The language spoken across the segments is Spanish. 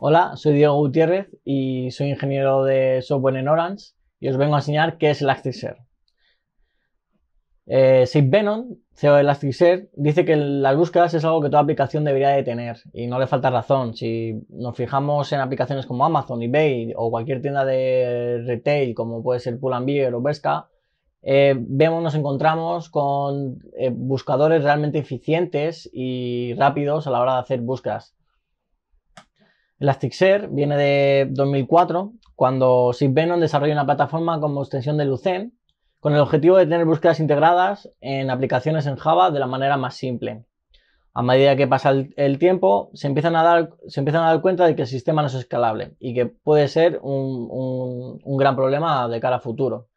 Hola, soy Diego Gutiérrez y soy ingeniero de software en Orange y os vengo a enseñar qué es Elasticsearch. Eh, si CEO de Elasticsearch, dice que las búsquedas es algo que toda aplicación debería de tener y no le falta razón. Si nos fijamos en aplicaciones como Amazon, eBay o cualquier tienda de retail como puede ser Pull Beer o Vesca, eh, vemos, nos encontramos con eh, buscadores realmente eficientes y rápidos a la hora de hacer búsquedas. Elasticsearch viene de 2004, cuando Sid desarrolla una plataforma como extensión de Lucene, con el objetivo de tener búsquedas integradas en aplicaciones en Java de la manera más simple. A medida que pasa el, tiempo, se empiezan, a dar, se empiezan, a dar, cuenta de que el sistema no es escalable y que puede ser un, gran problema de cara a futuro.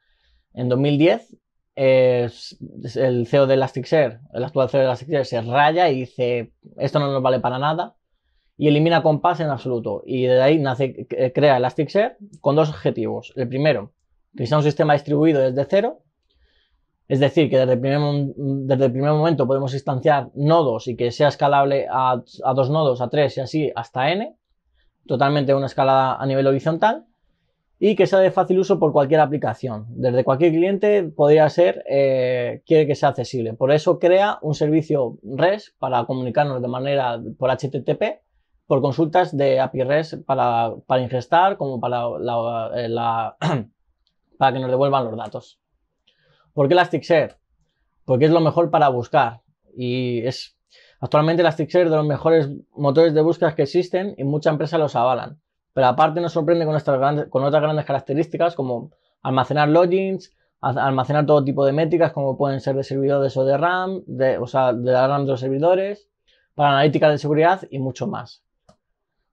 En 2010, el CEO de Elasticsearch, el actual CEO de Elasticsearch, se raya y dice, esto no nos vale para nada y elimina compás en absoluto. Y de ahí nace, eh, crea Elasticsearch con dos objetivos. El primero, que sea un sistema distribuido desde cero, es decir, que desde el, primer, momento podemos instanciar nodos y que sea escalable a, dos nodos, a tres y así hasta n, totalmente una escalada a nivel horizontal, y que sea de fácil uso por cualquier aplicación. Desde cualquier cliente podría ser, eh, quiere que sea accesible. Por eso crea un servicio REST para comunicarnos de manera por HTTP por consultas de API REST para, para ingestar como para, eh, para que nos devuelvan los datos. ¿Por qué Elasticsearch? Porque es lo mejor para buscar y es actualmente Elasticsearch de los mejores motores de búsqueda que existen y muchas empresas los avalan. Pero aparte nos sorprende con, con otras grandes características como almacenar logins, almacenar todo tipo de métricas como pueden ser de servidores o de RAM, de, o sea, de la RAM de los servidores, para analítica de seguridad y mucho más.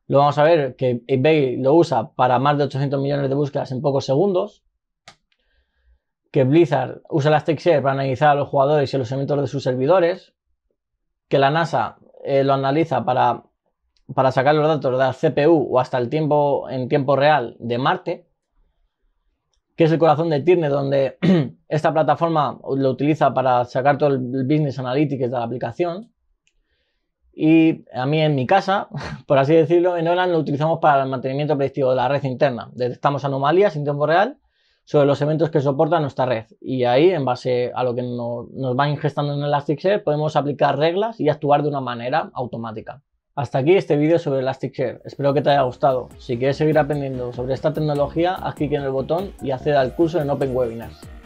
Lo vamos a ver que eBay lo usa para más de 800 millones de búsquedas en pocos segundos. Que Blizzard usa las Share para analizar a los jugadores y los elementos de sus servidores. Que la NASA eh, lo analiza para, para sacar los datos de la CPU o hasta el tiempo en tiempo real de Marte que es el corazón de Tirne, donde esta plataforma lo utiliza para sacar todo el business analytics de la aplicación. Y a mí en mi casa, por así decirlo, en OLAN lo utilizamos para el mantenimiento predictivo de la red interna. Detectamos anomalías en tiempo real sobre los eventos que soporta nuestra red. Y ahí, en base a lo que nos va ingestando en Elasticsearch, podemos aplicar reglas y actuar de una manera automática. Hasta aquí este vídeo sobre Elasticsearch. Espero que te haya gustado. Si quieres seguir aprendiendo sobre esta tecnología, haz clic en el botón y acceda al curso en Open Webinars.